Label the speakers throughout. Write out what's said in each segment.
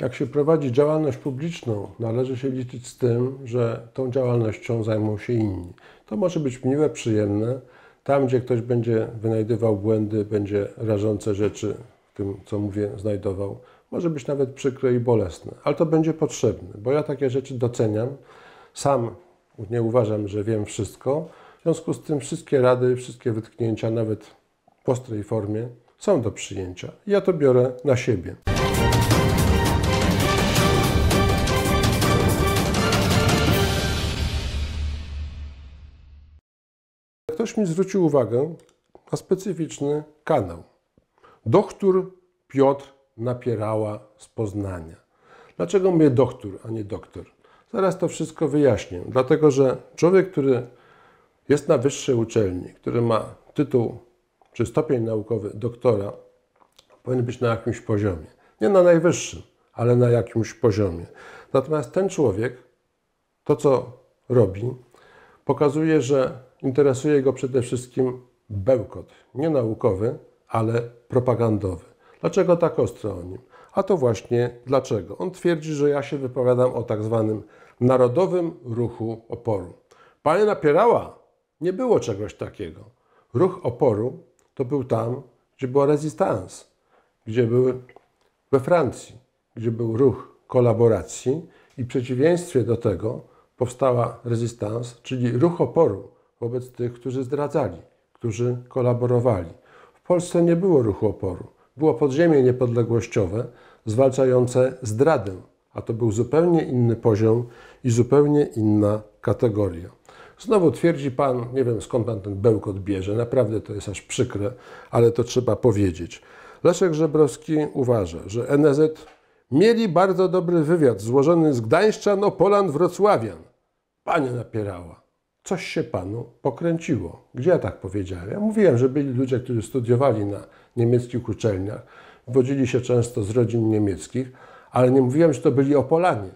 Speaker 1: Jak się prowadzi działalność publiczną, należy się liczyć z tym, że tą działalnością zajmą się inni. To może być miłe, przyjemne. Tam, gdzie ktoś będzie wynajdywał błędy, będzie rażące rzeczy w tym, co mówię, znajdował, może być nawet przykre i bolesne, ale to będzie potrzebne, bo ja takie rzeczy doceniam. Sam nie uważam, że wiem wszystko. W związku z tym wszystkie rady, wszystkie wytknięcia, nawet w ostrej formie, są do przyjęcia. Ja to biorę na siebie. ktoś mi zwrócił uwagę na specyficzny kanał. Doktor Piotr Napierała z Poznania. Dlaczego mnie doktor, a nie doktor? Zaraz to wszystko wyjaśnię. Dlatego, że człowiek, który jest na wyższej uczelni, który ma tytuł czy stopień naukowy doktora, powinien być na jakimś poziomie. Nie na najwyższym, ale na jakimś poziomie. Natomiast ten człowiek, to co robi, pokazuje, że interesuje go przede wszystkim bełkot, nie naukowy, ale propagandowy. Dlaczego tak ostro o nim? A to właśnie dlaczego. On twierdzi, że ja się wypowiadam o tak zwanym narodowym ruchu oporu. Panie Napierała, nie było czegoś takiego. Ruch oporu to był tam, gdzie była rezystans, gdzie były we Francji, gdzie był ruch kolaboracji i w przeciwieństwie do tego powstała rezystans, czyli ruch oporu, wobec tych, którzy zdradzali, którzy kolaborowali. W Polsce nie było ruchu oporu. Było podziemie niepodległościowe zwalczające zdradę, a to był zupełnie inny poziom i zupełnie inna kategoria. Znowu twierdzi pan, nie wiem skąd pan ten bełkot bierze, naprawdę to jest aż przykre, ale to trzeba powiedzieć. Leszek Żebrowski uważa, że NZ mieli bardzo dobry wywiad złożony z Gdańszczan, Opolan, Wrocławian. Panie napierała coś się panu pokręciło. Gdzie ja tak powiedziałem? Ja mówiłem, że byli ludzie, którzy studiowali na niemieckich uczelniach, wodzili się często z rodzin niemieckich, ale nie mówiłem, że to byli Opolanie.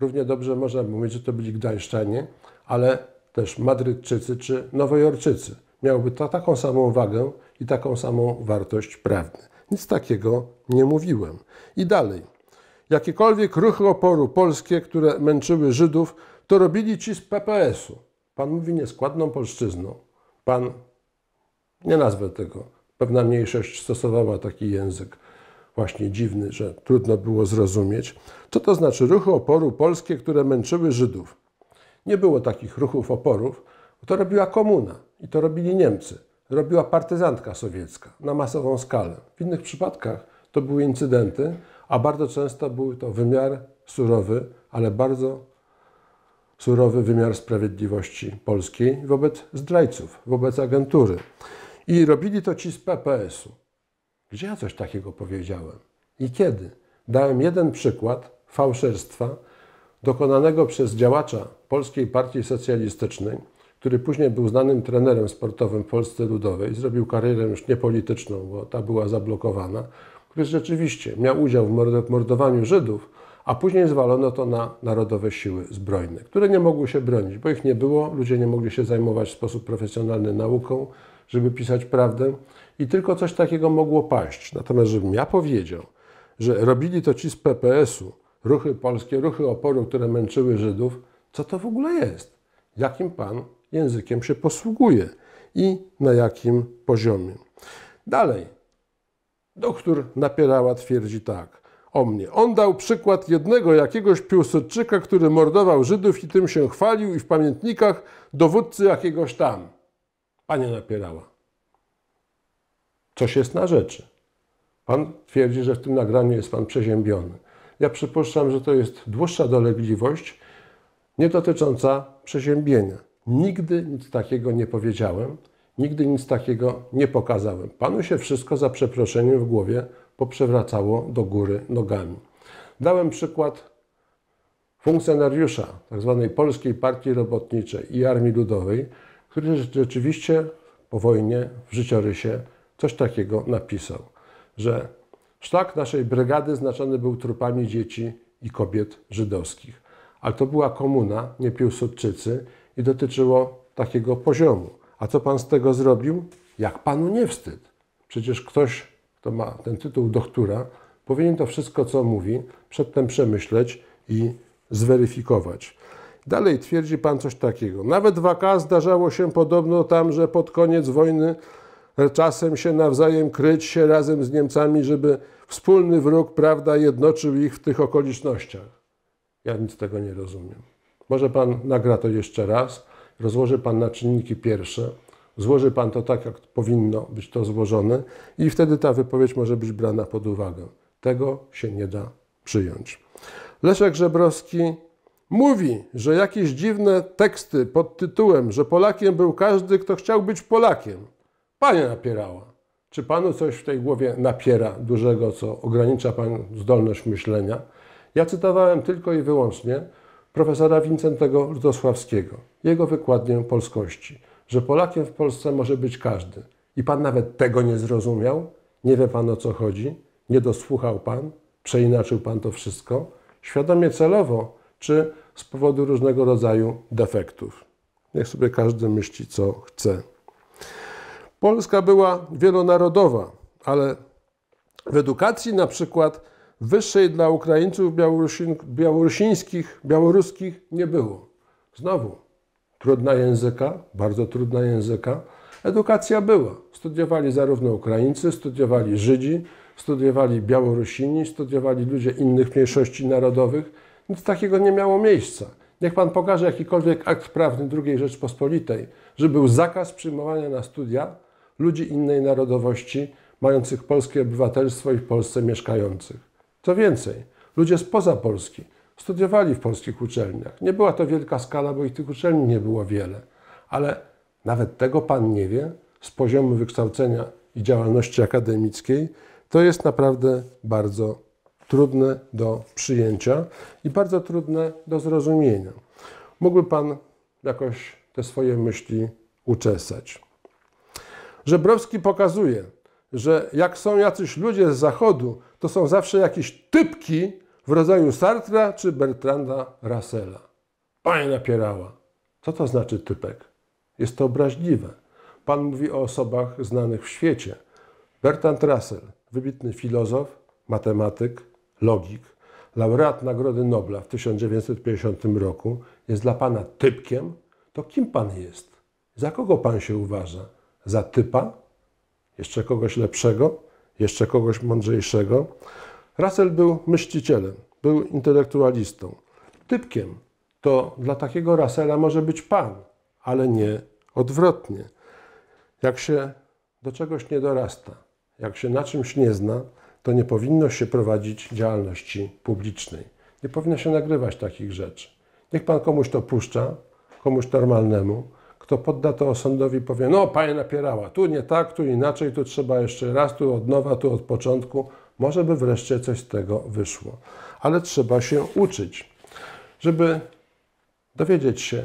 Speaker 1: Równie dobrze można mówić, że to byli Gdańszczanie, ale też Madrytczycy czy Nowojorczycy. Miałoby to taką samą wagę i taką samą wartość prawną. Nic takiego nie mówiłem. I dalej. Jakiekolwiek ruchy oporu polskie, które męczyły Żydów, to robili ci z PPS-u. Pan mówi nieskładną polszczyzną. Pan, nie nazwę tego, pewna mniejszość stosowała taki język właśnie dziwny, że trudno było zrozumieć. Co to znaczy ruchy oporu polskie, które męczyły Żydów? Nie było takich ruchów oporów, to robiła komuna i to robili Niemcy. Robiła partyzantka sowiecka na masową skalę. W innych przypadkach to były incydenty, a bardzo często był to wymiar surowy, ale bardzo surowy wymiar sprawiedliwości polskiej wobec zdrajców, wobec agentury. I robili to ci z PPS-u. Gdzie ja coś takiego powiedziałem? I kiedy? Dałem jeden przykład fałszerstwa dokonanego przez działacza Polskiej Partii Socjalistycznej, który później był znanym trenerem sportowym w Polsce Ludowej, zrobił karierę już niepolityczną, bo ta była zablokowana, który rzeczywiście miał udział w mordowaniu Żydów, a później zwalono to na Narodowe Siły Zbrojne, które nie mogły się bronić, bo ich nie było, ludzie nie mogli się zajmować w sposób profesjonalny nauką, żeby pisać prawdę i tylko coś takiego mogło paść. Natomiast żebym ja powiedział, że robili to ci z PPS-u, ruchy polskie, ruchy oporu, które męczyły Żydów, co to w ogóle jest? Jakim pan językiem się posługuje i na jakim poziomie? Dalej, doktor Napierała twierdzi tak – o mnie. On dał przykład jednego jakiegoś Piłsudczyka, który mordował Żydów i tym się chwalił i w pamiętnikach dowódcy jakiegoś tam. Panie napierała. Coś jest na rzeczy. Pan twierdzi, że w tym nagraniu jest pan przeziębiony. Ja przypuszczam, że to jest dłuższa dolegliwość, nie dotycząca przeziębienia. Nigdy nic takiego nie powiedziałem, nigdy nic takiego nie pokazałem. Panu się wszystko za przeproszeniem w głowie poprzewracało do góry nogami. Dałem przykład funkcjonariusza tzw. Tak Polskiej Partii Robotniczej i Armii Ludowej, który rzeczywiście po wojnie w życiorysie coś takiego napisał, że szlak naszej brygady znaczony był trupami dzieci i kobiet żydowskich. Ale to była komuna, nie Piłsudczycy i dotyczyło takiego poziomu. A co pan z tego zrobił? Jak panu nie wstyd? Przecież ktoś to ma ten tytuł doktora, powinien to wszystko, co mówi, przedtem przemyśleć i zweryfikować. Dalej twierdzi pan coś takiego. Nawet w AK zdarzało się podobno tam, że pod koniec wojny czasem się nawzajem kryć się razem z Niemcami, żeby wspólny wróg, prawda, jednoczył ich w tych okolicznościach. Ja nic tego nie rozumiem. Może pan nagra to jeszcze raz, rozłoży pan na czynniki pierwsze złoży Pan to tak, jak powinno być to złożone i wtedy ta wypowiedź może być brana pod uwagę. Tego się nie da przyjąć. Leszek Żebrowski mówi, że jakieś dziwne teksty pod tytułem, że Polakiem był każdy, kto chciał być Polakiem. Panie napierała. Czy Panu coś w tej głowie napiera dużego, co ogranicza Pan zdolność myślenia? Ja cytowałem tylko i wyłącznie profesora Wincentego Rudosławskiego, jego wykładnię polskości że Polakiem w Polsce może być każdy. I pan nawet tego nie zrozumiał? Nie wie pan o co chodzi? Nie dosłuchał pan? Przeinaczył pan to wszystko? Świadomie celowo, czy z powodu różnego rodzaju defektów? Niech sobie każdy myśli, co chce. Polska była wielonarodowa, ale w edukacji na przykład wyższej dla Ukraińców białorusińskich, białoruskich nie było. Znowu, trudna języka, bardzo trudna języka. Edukacja była. Studiowali zarówno Ukraińcy, studiowali Żydzi, studiowali Białorusini, studiowali ludzie innych mniejszości narodowych. Nic takiego nie miało miejsca. Niech pan pokaże jakikolwiek akt prawny II Rzeczpospolitej, że był zakaz przyjmowania na studia ludzi innej narodowości, mających polskie obywatelstwo i w Polsce mieszkających. Co więcej, ludzie spoza Polski studiowali w polskich uczelniach. Nie była to wielka skala, bo ich tych uczelni nie było wiele, ale nawet tego Pan nie wie z poziomu wykształcenia i działalności akademickiej, to jest naprawdę bardzo trudne do przyjęcia i bardzo trudne do zrozumienia. Mógłby Pan jakoś te swoje myśli uczesać. Żebrowski pokazuje, że jak są jacyś ludzie z zachodu, to są zawsze jakieś typki, w rodzaju Sartra czy Bertranda Russella. Panie napierała. Co to znaczy typek? Jest to obraźliwe. Pan mówi o osobach znanych w świecie. Bertrand Russell, wybitny filozof, matematyk, logik, laureat Nagrody Nobla w 1950 roku, jest dla Pana typkiem, to kim Pan jest? Za kogo Pan się uważa? Za typa? Jeszcze kogoś lepszego? Jeszcze kogoś mądrzejszego? Russell był myślicielem, był intelektualistą. Typkiem to dla takiego Russella może być pan, ale nie odwrotnie. Jak się do czegoś nie dorasta, jak się na czymś nie zna, to nie powinno się prowadzić działalności publicznej. Nie powinno się nagrywać takich rzeczy. Niech pan komuś to puszcza, komuś normalnemu, kto podda to osądowi, powie, no pani napierała, tu nie tak, tu inaczej, tu trzeba jeszcze raz, tu od nowa, tu od początku. Może by wreszcie coś z tego wyszło. Ale trzeba się uczyć, żeby dowiedzieć się,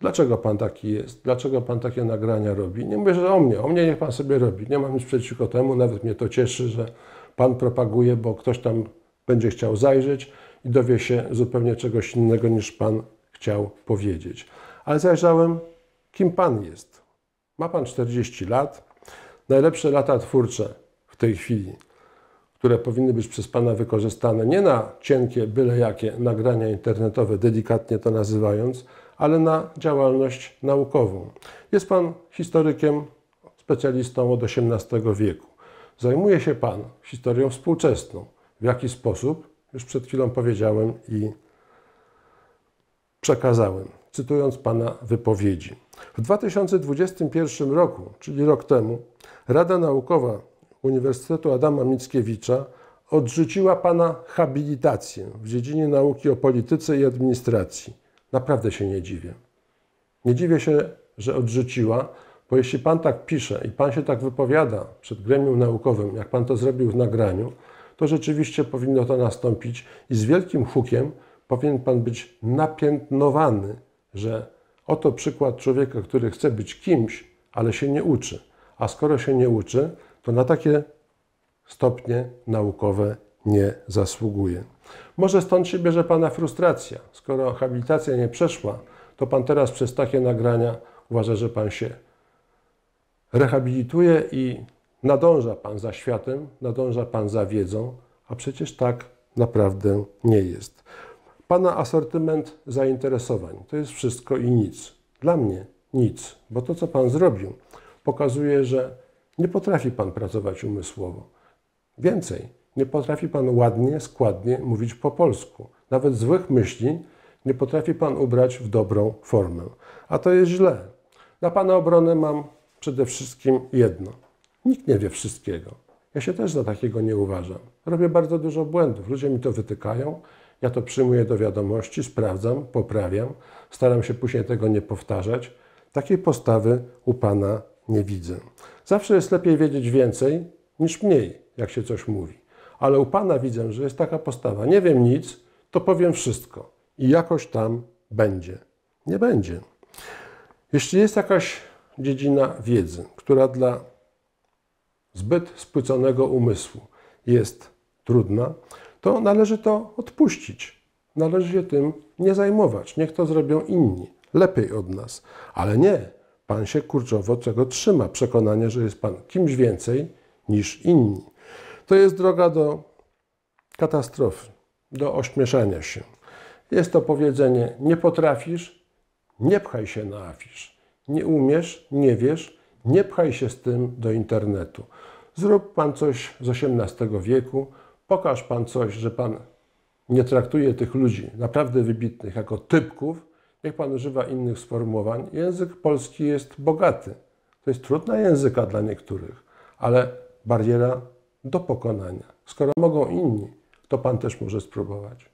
Speaker 1: dlaczego Pan taki jest, dlaczego Pan takie nagrania robi. Nie mówię, że o mnie, o mnie niech Pan sobie robi. Nie mam nic przeciwko temu, nawet mnie to cieszy, że Pan propaguje, bo ktoś tam będzie chciał zajrzeć i dowie się zupełnie czegoś innego niż Pan chciał powiedzieć. Ale zajrzałem, kim Pan jest. Ma Pan 40 lat, najlepsze lata twórcze w tej chwili które powinny być przez Pana wykorzystane nie na cienkie, byle jakie nagrania internetowe, delikatnie to nazywając, ale na działalność naukową. Jest Pan historykiem, specjalistą od XVIII wieku. Zajmuje się Pan historią współczesną. W jaki sposób? Już przed chwilą powiedziałem i przekazałem, cytując Pana wypowiedzi. W 2021 roku, czyli rok temu, Rada Naukowa Uniwersytetu Adama Mickiewicza odrzuciła pana habilitację w dziedzinie nauki o polityce i administracji. Naprawdę się nie dziwię. Nie dziwię się, że odrzuciła, bo jeśli pan tak pisze i pan się tak wypowiada przed gremium naukowym, jak pan to zrobił w nagraniu, to rzeczywiście powinno to nastąpić i z wielkim hukiem powinien pan być napiętnowany, że oto przykład człowieka, który chce być kimś, ale się nie uczy. A skoro się nie uczy, to na takie stopnie naukowe nie zasługuje. Może stąd się bierze Pana frustracja. Skoro habilitacja nie przeszła, to Pan teraz przez takie nagrania uważa, że Pan się rehabilituje i nadąża Pan za światem, nadąża Pan za wiedzą, a przecież tak naprawdę nie jest. Pana asortyment zainteresowań to jest wszystko i nic. Dla mnie nic, bo to, co Pan zrobił, pokazuje, że nie potrafi Pan pracować umysłowo. Więcej, nie potrafi Pan ładnie, składnie mówić po polsku. Nawet złych myśli nie potrafi Pan ubrać w dobrą formę. A to jest źle. Na Pana obronę mam przede wszystkim jedno. Nikt nie wie wszystkiego. Ja się też za takiego nie uważam. Robię bardzo dużo błędów. Ludzie mi to wytykają. Ja to przyjmuję do wiadomości, sprawdzam, poprawiam. Staram się później tego nie powtarzać. Takiej postawy u Pana nie widzę. Zawsze jest lepiej wiedzieć więcej niż mniej, jak się coś mówi. Ale u Pana widzę, że jest taka postawa: nie wiem nic, to powiem wszystko i jakoś tam będzie. Nie będzie. Jeśli jest jakaś dziedzina wiedzy, która dla zbyt spłyconego umysłu jest trudna, to należy to odpuścić. Należy się tym nie zajmować. Niech to zrobią inni, lepiej od nas. Ale nie, Pan się kurczowo czego trzyma, przekonanie, że jest Pan kimś więcej niż inni. To jest droga do katastrofy, do ośmieszania się. Jest to powiedzenie: nie potrafisz, nie pchaj się na afisz. Nie umiesz, nie wiesz, nie pchaj się z tym do internetu. Zrób pan coś z XVIII wieku, pokaż pan coś, że pan nie traktuje tych ludzi naprawdę wybitnych jako typków, jak Pan używa innych sformułowań, język polski jest bogaty. To jest trudna języka dla niektórych, ale bariera do pokonania. Skoro mogą inni, to Pan też może spróbować.